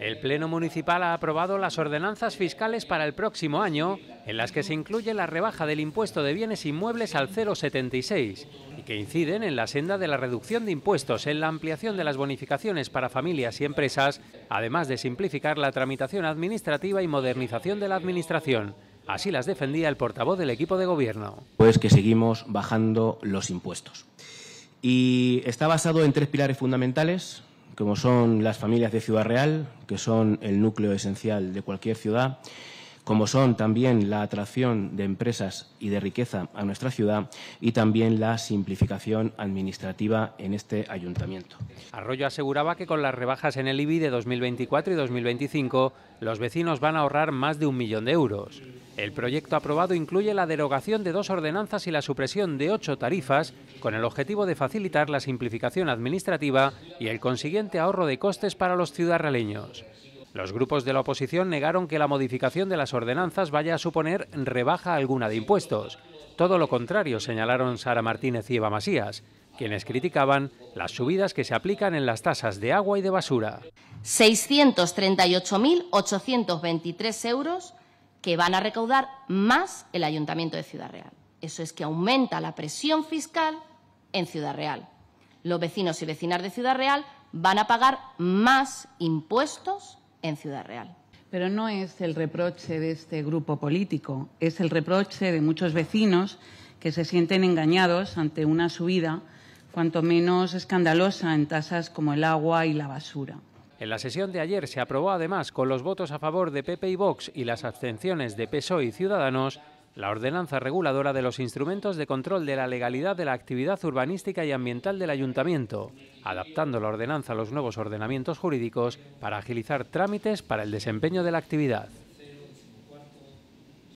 El Pleno Municipal ha aprobado las ordenanzas fiscales para el próximo año, en las que se incluye la rebaja del impuesto de bienes inmuebles al 0,76 y que inciden en la senda de la reducción de impuestos, en la ampliación de las bonificaciones para familias y empresas, además de simplificar la tramitación administrativa y modernización de la Administración. Así las defendía el portavoz del equipo de gobierno. Pues que seguimos bajando los impuestos. Y está basado en tres pilares fundamentales, como son las familias de Ciudad Real, que son el núcleo esencial de cualquier ciudad, como son también la atracción de empresas y de riqueza a nuestra ciudad y también la simplificación administrativa en este ayuntamiento. Arroyo aseguraba que con las rebajas en el IBI de 2024 y 2025 los vecinos van a ahorrar más de un millón de euros. El proyecto aprobado incluye la derogación de dos ordenanzas y la supresión de ocho tarifas, con el objetivo de facilitar la simplificación administrativa y el consiguiente ahorro de costes para los ciudadanos. Los grupos de la oposición negaron que la modificación de las ordenanzas vaya a suponer rebaja alguna de impuestos. Todo lo contrario, señalaron Sara Martínez y Eva Masías, quienes criticaban las subidas que se aplican en las tasas de agua y de basura. 638.823 euros que van a recaudar más el Ayuntamiento de Ciudad Real. Eso es que aumenta la presión fiscal en Ciudad Real. Los vecinos y vecinas de Ciudad Real van a pagar más impuestos en Ciudad Real. Pero no es el reproche de este grupo político, es el reproche de muchos vecinos que se sienten engañados ante una subida cuanto menos escandalosa en tasas como el agua y la basura. En la sesión de ayer se aprobó además, con los votos a favor de PP y Vox y las abstenciones de PSOE y Ciudadanos, la ordenanza reguladora de los instrumentos de control de la legalidad de la actividad urbanística y ambiental del ayuntamiento, adaptando la ordenanza a los nuevos ordenamientos jurídicos para agilizar trámites para el desempeño de la actividad.